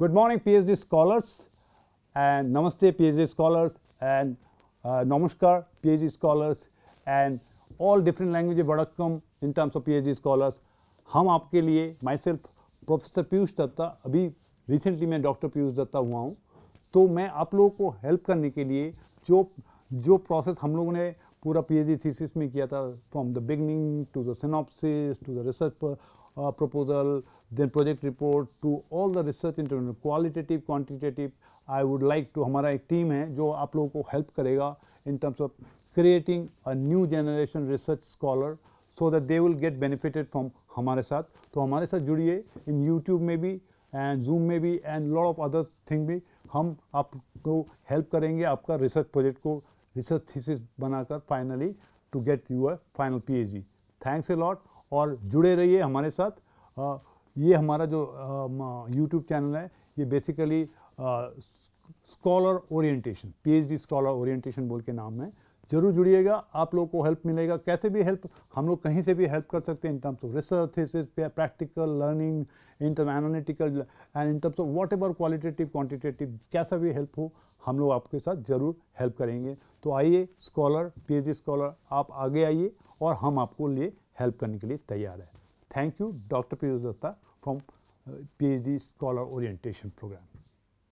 Good morning PhD scholars and namaste PhD scholars and uh, namaskar PhD scholars and all different languages vadakkam in terms of PhD scholars. hum aapke liye myself professor piyush datta abhi recently main dr piyush datta hua hu to main aap logo ko help karne ke liye jo jo process hum logo ne pura phd thesis mein kiya tha from the beginning to the synopsis to the research uh, proposal, then project report to all the research intervention, qualitative, quantitative. I would like to हमारा एक team है जो आप लोगों को help करेगा in terms of creating a new generation research scholar so that they will get benefited from हमारे साथ तो हमारे साथ जुड़िए in YouTube में भी and Zoom में भी and lot of other thing भी हम आपको help करेंगे आपका research project को research thesis बनाकर finally to get your final PhD. Thanks a lot. और जुड़े रहिए हमारे साथ ये हमारा जो यूट्यूब चैनल है ये basically scholar orientation PhD scholar orientation बोल के नाम है जरूर जुड़िएगा आप लोगों को हेल्प मिलेगा कैसे भी हेल्प हम लोग कहीं से भी हेल्प कर सकते हैं in terms of research thesis practical learning in term analytical and in terms of whatever qualitative quantitative कैसा भी हेल्प हो हम लोग आपके साथ ज़रूर हेल्प करेंगे तो आइए स्कॉलर पी स्कॉलर आप आगे आइए और हम आपको लिए हेल्प करने के लिए तैयार है thank you doctor Piyush Datta from PhD scholar orientation programme